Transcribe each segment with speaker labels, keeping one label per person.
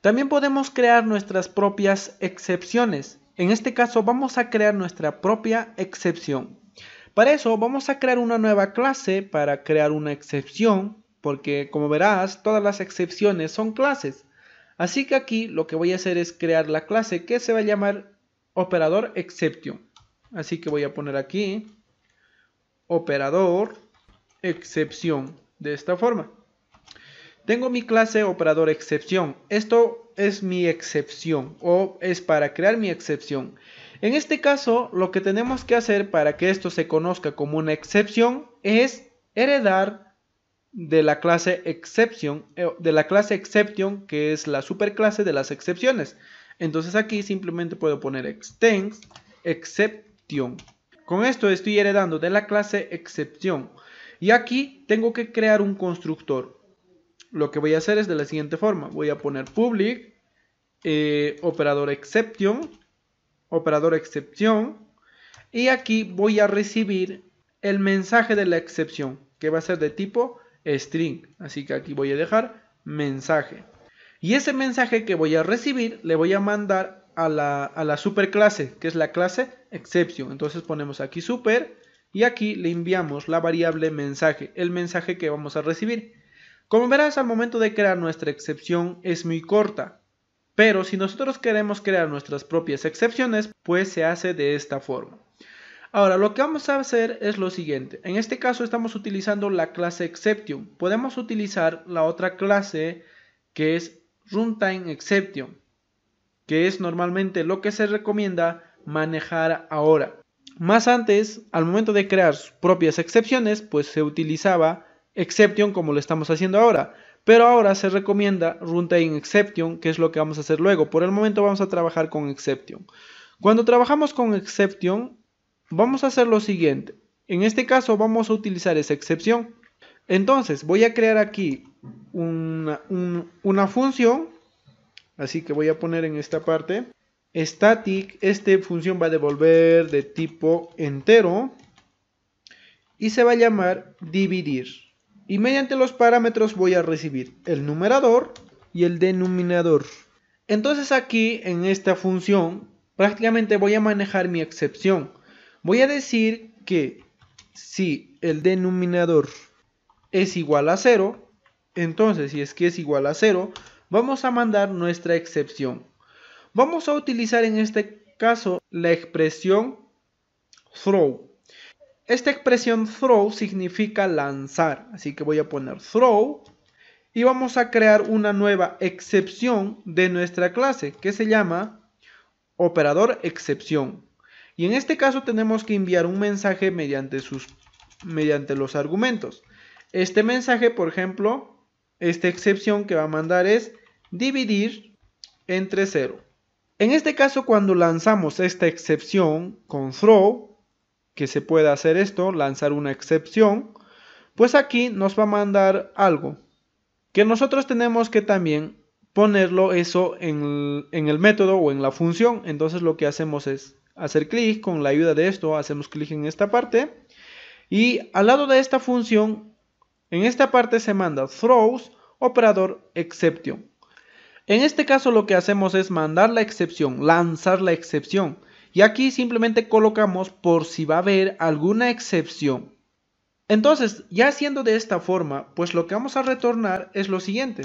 Speaker 1: También podemos crear nuestras propias excepciones. En este caso vamos a crear nuestra propia excepción. Para eso vamos a crear una nueva clase para crear una excepción, porque como verás todas las excepciones son clases. Así que aquí lo que voy a hacer es crear la clase que se va a llamar operador exception. Así que voy a poner aquí operador excepción de esta forma. Tengo mi clase operador excepción. Esto es mi excepción o es para crear mi excepción. En este caso, lo que tenemos que hacer para que esto se conozca como una excepción es heredar de la clase exception, eh, de la clase exception, que es la superclase de las excepciones. Entonces aquí simplemente puedo poner extends exception. Con esto estoy heredando de la clase excepción. Y aquí tengo que crear un constructor. Lo que voy a hacer es de la siguiente forma. Voy a poner public, eh, operador exception, operador excepción. Y aquí voy a recibir el mensaje de la excepción, que va a ser de tipo string. Así que aquí voy a dejar mensaje. Y ese mensaje que voy a recibir le voy a mandar a la, a la superclase, que es la clase exception. Entonces ponemos aquí super y aquí le enviamos la variable mensaje, el mensaje que vamos a recibir. Como verás, al momento de crear nuestra excepción es muy corta, pero si nosotros queremos crear nuestras propias excepciones, pues se hace de esta forma. Ahora, lo que vamos a hacer es lo siguiente. En este caso estamos utilizando la clase Exception. Podemos utilizar la otra clase que es Runtime Exception, que es normalmente lo que se recomienda manejar ahora. Más antes, al momento de crear propias excepciones, pues se utilizaba Exception como lo estamos haciendo ahora. Pero ahora se recomienda Runtime Exception, que es lo que vamos a hacer luego. Por el momento vamos a trabajar con Exception. Cuando trabajamos con Exception, vamos a hacer lo siguiente. En este caso vamos a utilizar esa excepción. Entonces voy a crear aquí una, una función. Así que voy a poner en esta parte. Static, esta función va a devolver de tipo entero. Y se va a llamar dividir y mediante los parámetros voy a recibir el numerador y el denominador. Entonces aquí en esta función prácticamente voy a manejar mi excepción. Voy a decir que si el denominador es igual a 0, entonces si es que es igual a 0, vamos a mandar nuestra excepción. Vamos a utilizar en este caso la expresión throw esta expresión throw significa lanzar, así que voy a poner throw y vamos a crear una nueva excepción de nuestra clase que se llama operador excepción. Y en este caso tenemos que enviar un mensaje mediante, sus, mediante los argumentos. Este mensaje, por ejemplo, esta excepción que va a mandar es dividir entre 0. En este caso, cuando lanzamos esta excepción con throw, que se pueda hacer esto, lanzar una excepción, pues aquí nos va a mandar algo que nosotros tenemos que también ponerlo eso en el, en el método o en la función. Entonces lo que hacemos es hacer clic con la ayuda de esto, hacemos clic en esta parte y al lado de esta función, en esta parte se manda throws operador exception. En este caso lo que hacemos es mandar la excepción, lanzar la excepción. Y aquí simplemente colocamos por si va a haber alguna excepción. Entonces, ya haciendo de esta forma, pues lo que vamos a retornar es lo siguiente.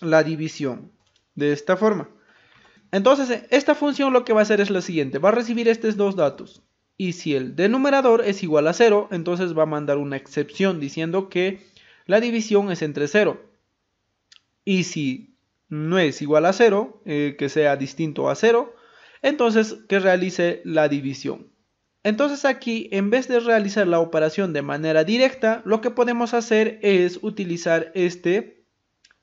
Speaker 1: La división. De esta forma. Entonces, esta función lo que va a hacer es lo siguiente. Va a recibir estos dos datos. Y si el denominador es igual a 0, entonces va a mandar una excepción diciendo que la división es entre 0. Y si no es igual a 0, eh, que sea distinto a 0, entonces que realice la división. Entonces aquí, en vez de realizar la operación de manera directa, lo que podemos hacer es utilizar este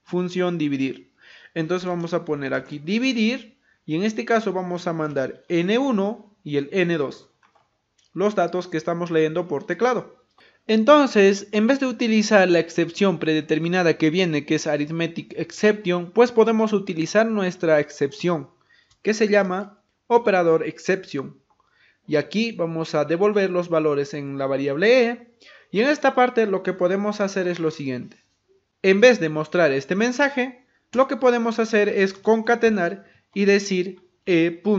Speaker 1: función dividir. Entonces vamos a poner aquí dividir y en este caso vamos a mandar n1 y el n2, los datos que estamos leyendo por teclado. Entonces, en vez de utilizar la excepción predeterminada que viene, que es arithmetic exception, pues podemos utilizar nuestra excepción, que se llama operador exception. Y aquí vamos a devolver los valores en la variable e. Y en esta parte lo que podemos hacer es lo siguiente. En vez de mostrar este mensaje, lo que podemos hacer es concatenar y decir e.getMessage.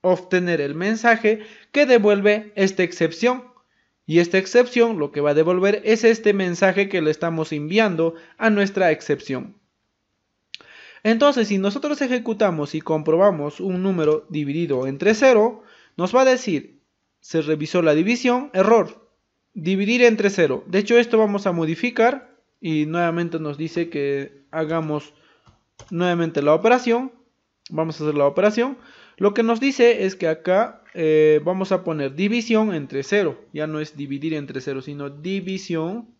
Speaker 1: Obtener el mensaje que devuelve esta excepción. Y esta excepción lo que va a devolver es este mensaje que le estamos enviando a nuestra excepción. Entonces, si nosotros ejecutamos y comprobamos un número dividido entre 0, nos va a decir, se revisó la división, error, dividir entre 0. De hecho, esto vamos a modificar y nuevamente nos dice que hagamos nuevamente la operación. Vamos a hacer la operación. Lo que nos dice es que acá eh, vamos a poner división entre 0. Ya no es dividir entre 0, sino división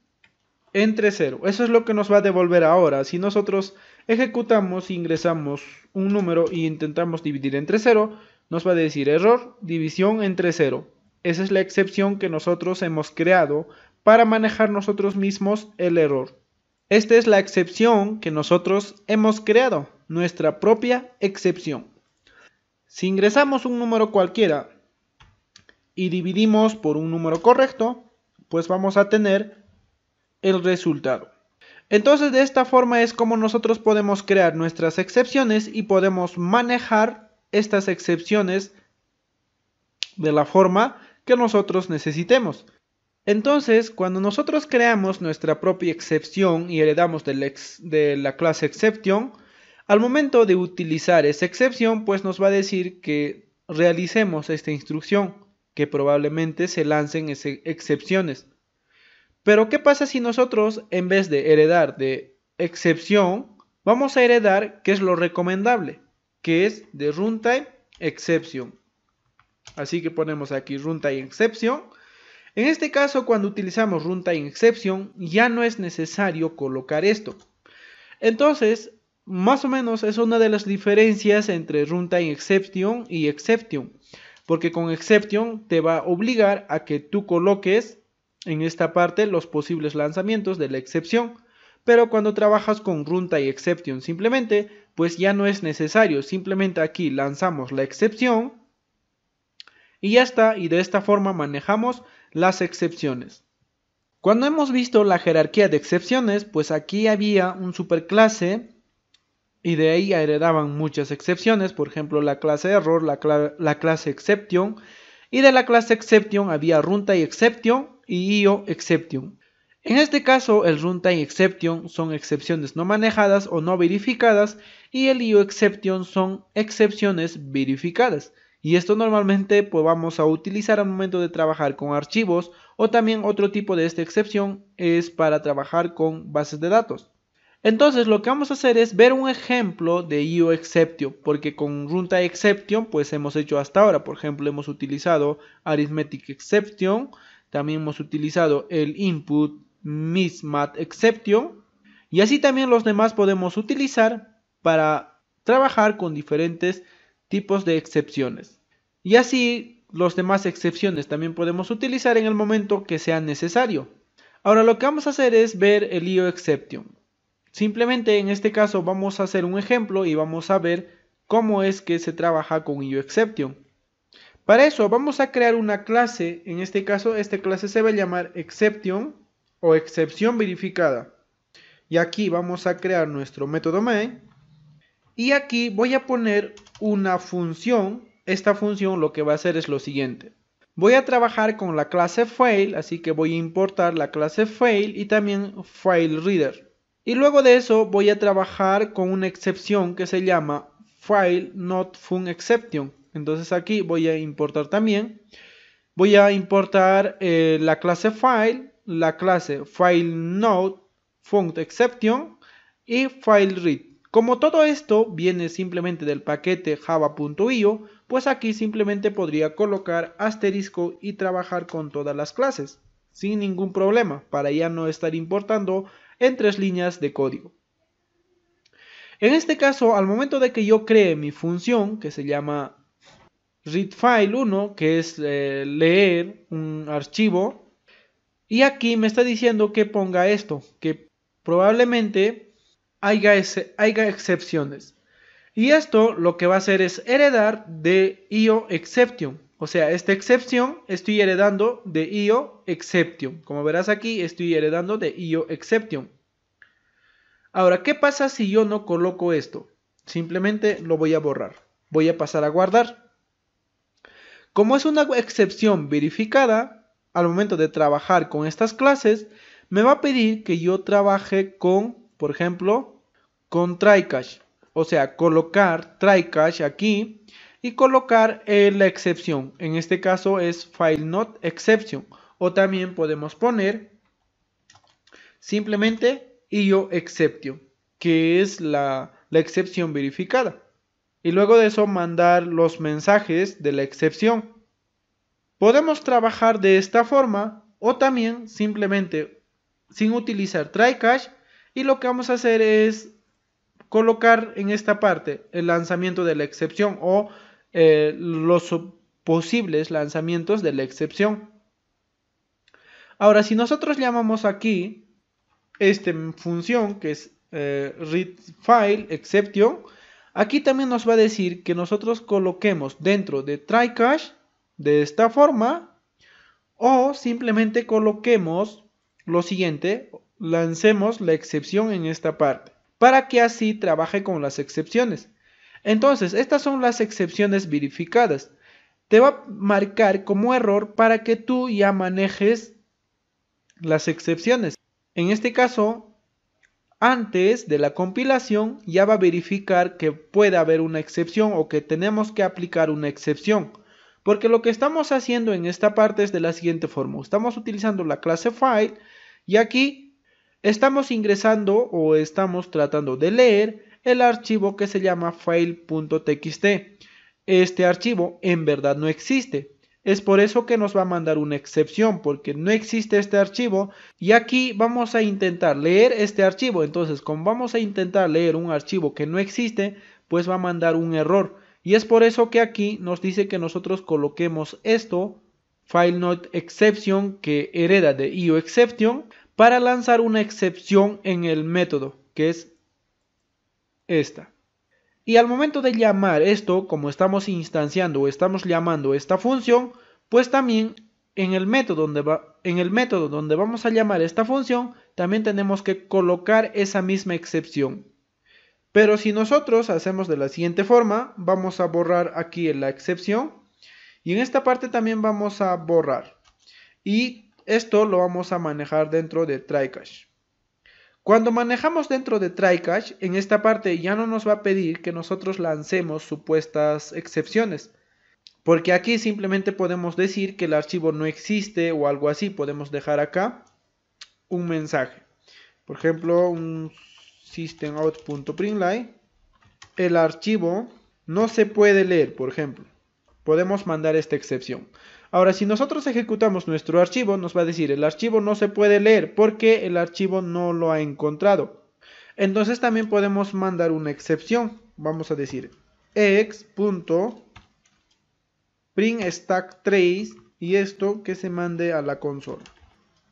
Speaker 1: entre cero. Eso es lo que nos va a devolver ahora. Si nosotros ejecutamos, ingresamos un número e intentamos dividir entre cero, nos va a decir error, división entre cero. Esa es la excepción que nosotros hemos creado para manejar nosotros mismos el error. Esta es la excepción que nosotros hemos creado, nuestra propia excepción. Si ingresamos un número cualquiera y dividimos por un número correcto, pues vamos a tener el resultado. Entonces de esta forma es como nosotros podemos crear nuestras excepciones y podemos manejar estas excepciones de la forma que nosotros necesitemos. Entonces, cuando nosotros creamos nuestra propia excepción y heredamos de la clase exception, al momento de utilizar esa excepción, pues nos va a decir que realicemos esta instrucción, que probablemente se lancen excepciones. Pero ¿qué pasa si nosotros, en vez de heredar de excepción, vamos a heredar, que es lo recomendable, que es de runtime exception. Así que ponemos aquí runtime exception. En este caso, cuando utilizamos runtime exception, ya no es necesario colocar esto. Entonces, más o menos es una de las diferencias entre runtime exception y exception. Porque con exception te va a obligar a que tú coloques en esta parte los posibles lanzamientos de la excepción, pero cuando trabajas con runta y exception simplemente, pues ya no es necesario, simplemente aquí lanzamos la excepción y ya está, y de esta forma manejamos las excepciones. Cuando hemos visto la jerarquía de excepciones, pues aquí había un superclase y de ahí heredaban muchas excepciones, por ejemplo la clase error, la, la clase exception, y de la clase exception había runta y exception, y IO Exception. En este caso, el Runtime Exception son excepciones no manejadas o no verificadas y el IO Exception son excepciones verificadas. Y esto normalmente pues, vamos a utilizar al momento de trabajar con archivos o también otro tipo de esta excepción es para trabajar con bases de datos. Entonces lo que vamos a hacer es ver un ejemplo de IO Exception, porque con Runtime Exception pues hemos hecho hasta ahora, por ejemplo hemos utilizado Arithmetic Exception, también hemos utilizado el input mismat EXCEPTION Y así también los demás podemos utilizar para trabajar con diferentes tipos de excepciones. Y así los demás excepciones también podemos utilizar en el momento que sea necesario. Ahora lo que vamos a hacer es ver el IO exception. Simplemente en este caso vamos a hacer un ejemplo y vamos a ver cómo es que se trabaja con IO exception. Para eso vamos a crear una clase, en este caso esta clase se va a llamar exception o excepción verificada. Y aquí vamos a crear nuestro método main y aquí voy a poner una función. Esta función lo que va a hacer es lo siguiente. Voy a trabajar con la clase fail, así que voy a importar la clase fail y también file reader. Y luego de eso voy a trabajar con una excepción que se llama file exception entonces aquí voy a importar también. Voy a importar eh, la clase file, la clase file FontException y FileRead. Como todo esto viene simplemente del paquete java.io, pues aquí simplemente podría colocar asterisco y trabajar con todas las clases, sin ningún problema, para ya no estar importando en tres líneas de código. En este caso, al momento de que yo cree mi función, que se llama read file 1, que es eh, leer un archivo. Y aquí me está diciendo que ponga esto, que probablemente haya, ese, haya excepciones. Y esto lo que va a hacer es heredar de IO exception. O sea, esta excepción estoy heredando de IO exception. Como verás aquí, estoy heredando de IO exception. Ahora, ¿qué pasa si yo no coloco esto? Simplemente lo voy a borrar. Voy a pasar a guardar. Como es una excepción verificada, al momento de trabajar con estas clases, me va a pedir que yo trabaje con, por ejemplo, con try O sea, colocar try cache aquí y colocar eh, la excepción. En este caso es file not exception. O también podemos poner simplemente IO exception, que es la excepción verificada y luego de eso mandar los mensajes de la excepción. Podemos trabajar de esta forma o también simplemente sin utilizar try cache y lo que vamos a hacer es colocar en esta parte el lanzamiento de la excepción o eh, los posibles lanzamientos de la excepción. Ahora, si nosotros llamamos aquí esta función que es eh, read file exception, Aquí también nos va a decir que nosotros coloquemos dentro de try cache de esta forma o simplemente coloquemos lo siguiente, lancemos la excepción en esta parte para que así trabaje con las excepciones. Entonces, estas son las excepciones verificadas. Te va a marcar como error para que tú ya manejes las excepciones. En este caso, antes de la compilación ya va a verificar que puede haber una excepción o que tenemos que aplicar una excepción. Porque lo que estamos haciendo en esta parte es de la siguiente forma. Estamos utilizando la clase file y aquí estamos ingresando o estamos tratando de leer el archivo que se llama file.txt. Este archivo en verdad no existe, es por eso que nos va a mandar una excepción, porque no existe este archivo. Y aquí vamos a intentar leer este archivo. Entonces, como vamos a intentar leer un archivo que no existe, pues va a mandar un error. Y es por eso que aquí nos dice que nosotros coloquemos esto, file que hereda de IOException, para lanzar una excepción en el método, que es esta. Y al momento de llamar esto, como estamos instanciando o estamos llamando esta función, pues también en el, método donde en el método donde vamos a llamar esta función, también tenemos que colocar esa misma excepción. Pero si nosotros hacemos de la siguiente forma, vamos a borrar aquí la excepción y en esta parte también vamos a borrar. Y esto lo vamos a manejar dentro de try cuando manejamos dentro de TryCache, en esta parte ya no nos va a pedir que nosotros lancemos supuestas excepciones. Porque aquí simplemente podemos decir que el archivo no existe o algo así. Podemos dejar acá un mensaje. Por ejemplo, un systemout.println. El archivo no se puede leer, por ejemplo. Podemos mandar esta excepción. Ahora, si nosotros ejecutamos nuestro archivo, nos va a decir el archivo no se puede leer porque el archivo no lo ha encontrado. Entonces también podemos mandar una excepción. Vamos a decir trace y esto que se mande a la consola.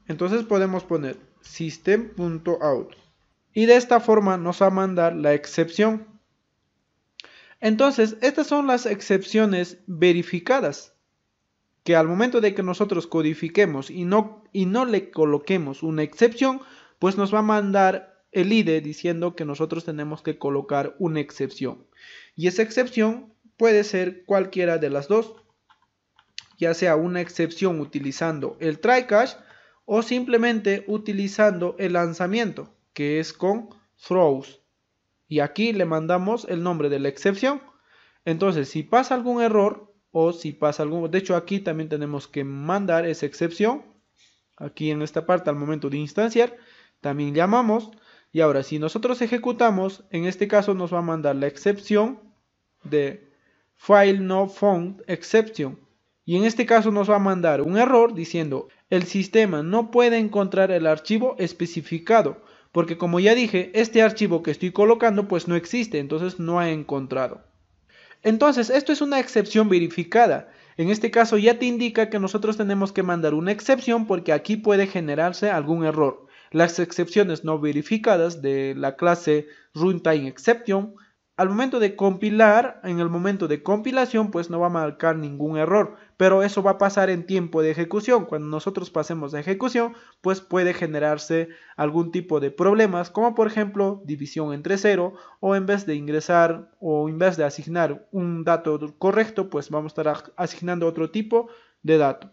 Speaker 1: Entonces podemos poner system.out y de esta forma nos va a mandar la excepción. Entonces, estas son las excepciones verificadas que al momento de que nosotros codifiquemos y no, y no le coloquemos una excepción, pues nos va a mandar el IDE diciendo que nosotros tenemos que colocar una excepción. Y esa excepción puede ser cualquiera de las dos, ya sea una excepción utilizando el try catch o simplemente utilizando el lanzamiento, que es con throws. Y aquí le mandamos el nombre de la excepción. Entonces, si pasa algún error, o si pasa algún, De hecho, aquí también tenemos que mandar esa excepción. Aquí en esta parte, al momento de instanciar, también llamamos. Y ahora, si nosotros ejecutamos, en este caso nos va a mandar la excepción de file no found exception. Y en este caso nos va a mandar un error diciendo el sistema no puede encontrar el archivo especificado. Porque como ya dije, este archivo que estoy colocando pues no existe, entonces no ha encontrado. Entonces, esto es una excepción verificada. En este caso ya te indica que nosotros tenemos que mandar una excepción porque aquí puede generarse algún error. Las excepciones no verificadas de la clase runtime exception al momento de compilar, en el momento de compilación, pues no va a marcar ningún error, pero eso va a pasar en tiempo de ejecución. Cuando nosotros pasemos a ejecución, pues puede generarse algún tipo de problemas, como por ejemplo división entre cero, o en vez de ingresar o en vez de asignar un dato correcto, pues vamos a estar asignando otro tipo de dato.